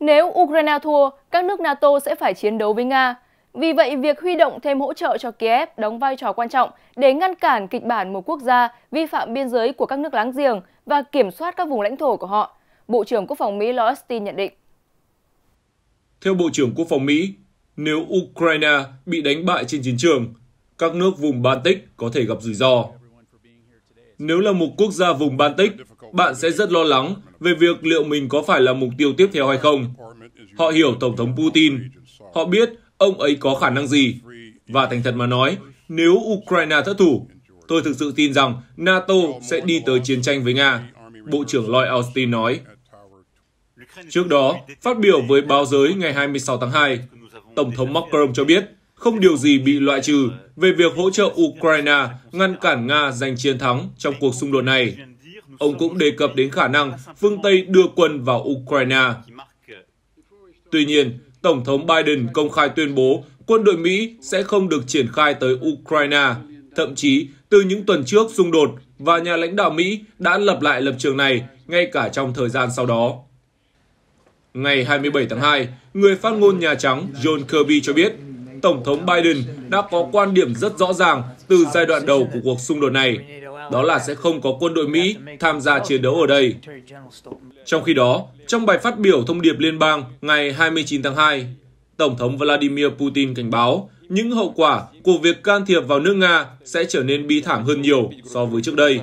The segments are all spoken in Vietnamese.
Nếu Ukraine thua, các nước NATO sẽ phải chiến đấu với Nga. Vì vậy, việc huy động thêm hỗ trợ cho Kiev đóng vai trò quan trọng để ngăn cản kịch bản một quốc gia vi phạm biên giới của các nước láng giềng và kiểm soát các vùng lãnh thổ của họ, Bộ trưởng Quốc phòng Mỹ Lloyd Austin nhận định. Theo Bộ trưởng Quốc phòng Mỹ, nếu Ukraine bị đánh bại trên chiến trường, các nước vùng Baltic có thể gặp rủi ro. Nếu là một quốc gia vùng Baltic, bạn sẽ rất lo lắng về việc liệu mình có phải là mục tiêu tiếp theo hay không. Họ hiểu Tổng thống Putin. Họ biết ông ấy có khả năng gì. Và thành thật mà nói, nếu Ukraine thất thủ, tôi thực sự tin rằng NATO sẽ đi tới chiến tranh với Nga, Bộ trưởng Lloyd Austin nói. Trước đó, phát biểu với báo giới ngày 26 tháng 2, Tổng thống Macron cho biết không điều gì bị loại trừ về việc hỗ trợ Ukraine ngăn cản Nga giành chiến thắng trong cuộc xung đột này. Ông cũng đề cập đến khả năng phương Tây đưa quân vào Ukraine. Tuy nhiên, Tổng thống Biden công khai tuyên bố quân đội Mỹ sẽ không được triển khai tới Ukraine. Thậm chí, từ những tuần trước xung đột và nhà lãnh đạo Mỹ đã lập lại lập trường này ngay cả trong thời gian sau đó. Ngày 27 tháng 2, người phát ngôn Nhà Trắng John Kirby cho biết Tổng thống Biden đã có quan điểm rất rõ ràng từ giai đoạn đầu của cuộc xung đột này, đó là sẽ không có quân đội Mỹ tham gia chiến đấu ở đây. Trong khi đó, trong bài phát biểu thông điệp liên bang ngày 29 tháng 2, Tổng thống Vladimir Putin cảnh báo những hậu quả của việc can thiệp vào nước Nga sẽ trở nên bi thảm hơn nhiều so với trước đây.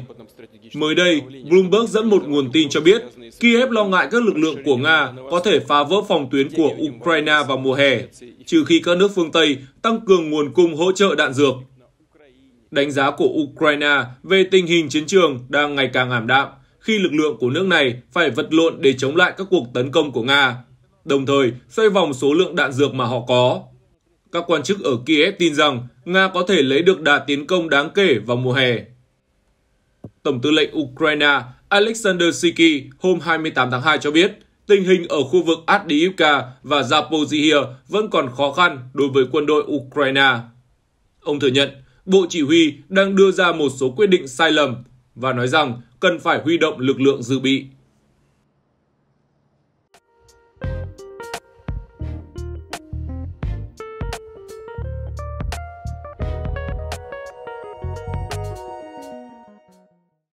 Mới đây, Bloomberg dẫn một nguồn tin cho biết Kiev lo ngại các lực lượng của Nga có thể phá vỡ phòng tuyến của Ukraine vào mùa hè, trừ khi các nước phương Tây tăng cường nguồn cung hỗ trợ đạn dược. Đánh giá của Ukraine về tình hình chiến trường đang ngày càng ảm đạm khi lực lượng của nước này phải vật lộn để chống lại các cuộc tấn công của Nga, đồng thời xoay vòng số lượng đạn dược mà họ có. Các quan chức ở Kiev tin rằng Nga có thể lấy được đà tiến công đáng kể vào mùa hè. Tổng tư lệnh Ukraine Alexander Siki hôm 28 tháng 2 cho biết, tình hình ở khu vực Adivka và Zaporizhia vẫn còn khó khăn đối với quân đội Ukraine. Ông thừa nhận, Bộ Chỉ huy đang đưa ra một số quyết định sai lầm và nói rằng cần phải huy động lực lượng dự bị.